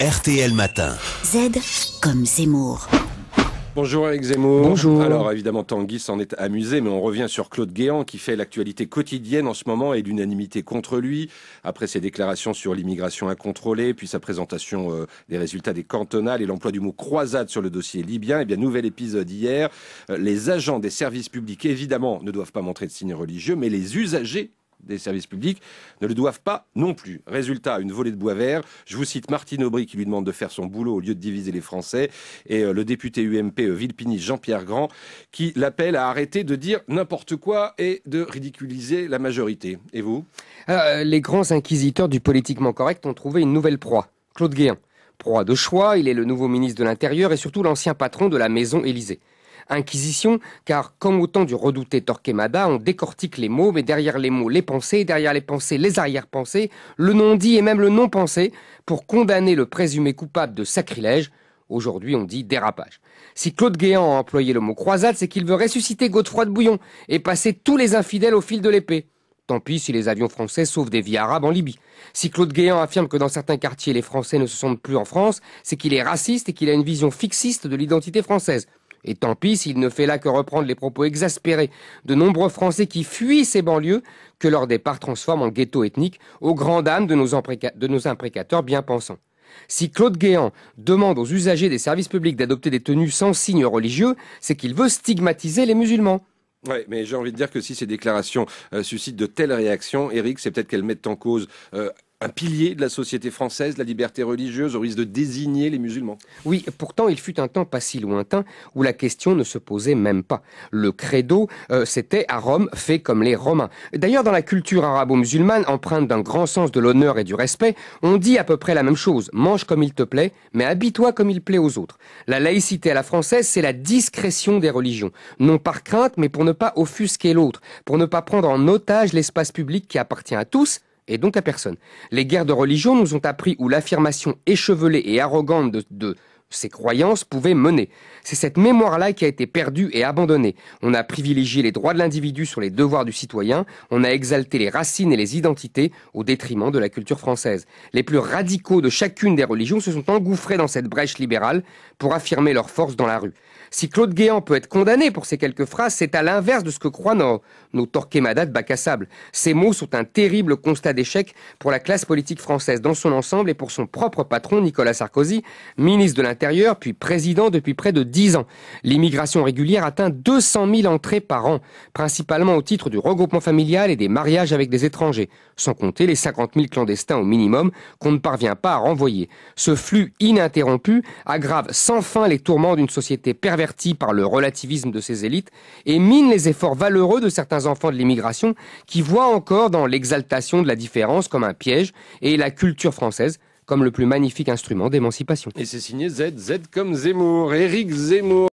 RTL Matin. Z comme Zemmour. Bonjour Alex Zemmour. Bonjour. Alors évidemment Tanguy s'en est amusé, mais on revient sur Claude Guéant qui fait l'actualité quotidienne en ce moment et l'unanimité contre lui. Après ses déclarations sur l'immigration incontrôlée, puis sa présentation euh, des résultats des cantonales et l'emploi du mot croisade sur le dossier libyen, et eh bien nouvel épisode hier. Euh, les agents des services publics évidemment ne doivent pas montrer de signes religieux, mais les usagers des services publics ne le doivent pas non plus. Résultat, une volée de bois vert. Je vous cite Martine Aubry qui lui demande de faire son boulot au lieu de diviser les Français et euh, le député UMP euh, Villepini Jean-Pierre Grand qui l'appelle à arrêter de dire n'importe quoi et de ridiculiser la majorité. Et vous euh, Les grands inquisiteurs du politiquement correct ont trouvé une nouvelle proie, Claude Guéant. Proie de choix, il est le nouveau ministre de l'Intérieur et surtout l'ancien patron de la maison Élysée. Inquisition, car comme au temps du redouté Torquemada, on décortique les mots, mais derrière les mots, les pensées, derrière les pensées, les arrière-pensées, le non-dit et même le non-pensé, pour condamner le présumé coupable de sacrilège, Aujourd'hui, on dit dérapage. Si Claude Guéant a employé le mot croisade, c'est qu'il veut ressusciter Godefroy de Bouillon et passer tous les infidèles au fil de l'épée. Tant pis si les avions français sauvent des vies arabes en Libye. Si Claude Guéant affirme que dans certains quartiers, les Français ne se sentent plus en France, c'est qu'il est raciste et qu'il a une vision fixiste de l'identité française. Et tant pis s'il ne fait là que reprendre les propos exaspérés de nombreux Français qui fuient ces banlieues que leur départ transforme en ghetto ethnique aux grandes dames de nos, imprécateurs bien pensants. Si Claude Guéant demande aux usagers des services publics d'adopter des tenues sans signes religieux, c'est qu'il veut stigmatiser les musulmans. Oui, mais j'ai envie de dire que si ces déclarations euh, suscitent de telles réactions, Eric, c'est peut-être qu'elles mettent en cause euh, un pilier de la société française, la liberté religieuse, au risque de désigner les musulmans. Oui, pourtant il fut un temps pas si lointain où la question ne se posait même pas. Le credo, euh, c'était à Rome, fait comme les Romains. D'ailleurs, dans la culture arabo-musulmane, empreinte d'un grand sens de l'honneur et du respect, on dit à peu près la même chose. Mange comme il te plaît, mais habille-toi comme il plaît aux autres. La laïcité à la française, c'est la discrétion des religions. Non par crainte, mais pour ne pas offusquer l'autre, pour ne pas prendre en otage l'espace public qui appartient à tous, et donc à personne. Les guerres de religion nous ont appris où l'affirmation échevelée et arrogante de, de ces croyances pouvaient mener. C'est cette mémoire-là qui a été perdue et abandonnée. On a privilégié les droits de l'individu sur les devoirs du citoyen, on a exalté les racines et les identités au détriment de la culture française. Les plus radicaux de chacune des religions se sont engouffrés dans cette brèche libérale pour affirmer leur force dans la rue. Si Claude Guéant peut être condamné pour ces quelques phrases, c'est à l'inverse de ce que croient nos, nos de bac à sable. Ces mots sont un terrible constat d'échec pour la classe politique française dans son ensemble et pour son propre patron Nicolas Sarkozy, ministre de l'Intérieur puis président depuis près de 10 ans. L'immigration régulière atteint 200 000 entrées par an, principalement au titre du regroupement familial et des mariages avec des étrangers, sans compter les 50 000 clandestins au minimum qu'on ne parvient pas à renvoyer. Ce flux ininterrompu aggrave sans fin les tourments d'une société pervertie par le relativisme de ses élites et mine les efforts valeureux de certains enfants de l'immigration qui voient encore dans l'exaltation de la différence comme un piège et la culture française comme le plus magnifique instrument d'émancipation. Et c'est signé Z Z comme Zemmour, Eric Zemmour.